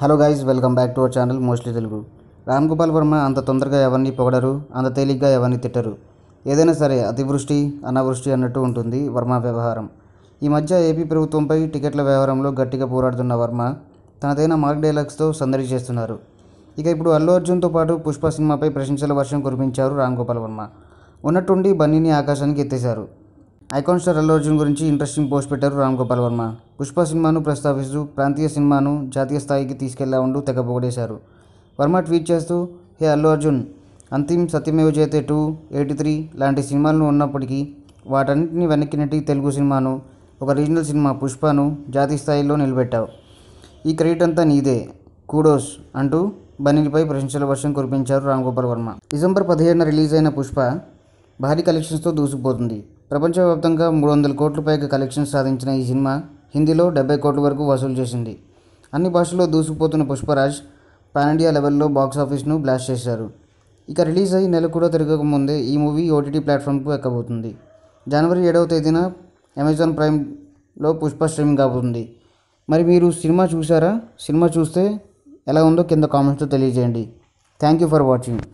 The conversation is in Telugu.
hello guys welcome back to our channel mostly Telugu Ram Gopal Varma అంత తొందరగా ఎవరిని పొగడరు అంత తేలిగ్గా ఎవరిని తిట్టరు ఏదైనా సరే అతివృష్టి అనావృష్టి అన్నట్టు ఉంటుంది వర్మ వ్యవహారం ఈ మధ్య ఏపీ ప్రభుత్వంపై టికెట్ల వ్యవహారంలో గట్టిగా పోరాడుతున్న వర్మ తనదైన మార్క్ డైలాగ్స్తో సందడి చేస్తున్నారు ఇక ఇప్పుడు అల్లు అర్జున్తో పాటు పుష్ప సినిమాపై ప్రశంసల వర్షం కురిపించారు రామ్ గోపాల్ వర్మ ఉన్నట్టుండి బన్నీని ఆకాశానికి ఎత్తేశారు ఐకాన్ స్టార్ అల్లు అర్జున్ గురించి ఇంట్రెస్టింగ్ పోస్ట్ పెట్టారు రామ్ గోపాల్ వర్మ పుష్ప సినిమాను ప్రస్తావిస్తూ ప్రాంతీయ సినిమాను జాతీయ స్థాయికి తీసుకెళ్లా ఉండు తెగ వర్మ ట్వీట్ చేస్తూ హే అల్లు అర్జున్ అంతిమ్ సత్యమేవ చేతే టూ ఎయిటీ త్రీ లాంటి సినిమాలను ఉన్నప్పటికీ వాటన్నింటినీ వెనక్కి నెట్టి తెలుగు సినిమాను ఒక రీజనల్ సినిమా పుష్పను జాతీయ స్థాయిలో నిలబెట్టావు ఈ క్రెడిట్ అంతా నీదే కూడోస్ అంటూ బనీలపై ప్రశంసల వర్షం కురిపించారు రామ్ గోపాల్ వర్మ డిసెంబర్ పదిహేడున రిలీజ్ అయిన పుష్ప భారీ కలెక్షన్స్తో దూసుకుపోతుంది ప్రపంచవ్యాప్తంగా మూడు వందల కోట్ల పైగా కలెక్షన్స్ సాధించిన ఈ సినిమా హిందీలో డెబ్బై కోట్ల వరకు వసూలు చేసింది అన్ని భాషల్లో దూసుకుపోతున్న పుష్పరాజ్ పాన్ ఇండియా లెవెల్లో బాక్స్ ఆఫీస్ను బ్లాస్ట్ చేశారు ఇక రిలీజ్ అయ్యి నెల కూడా తిరగకముందే ఈ మూవీ ఓటీటీ ప్లాట్ఫామ్కు ఎక్కబోతుంది జనవరి ఏడవ తేదీన అమెజాన్ ప్రైమ్లో పుష్ప స్ట్రీమింగ్ అవుతుంది మరి మీరు సినిమా చూసారా సినిమా చూస్తే ఎలా ఉందో కింద కామెంట్స్తో తెలియజేయండి థ్యాంక్ యూ ఫర్ వాచింగ్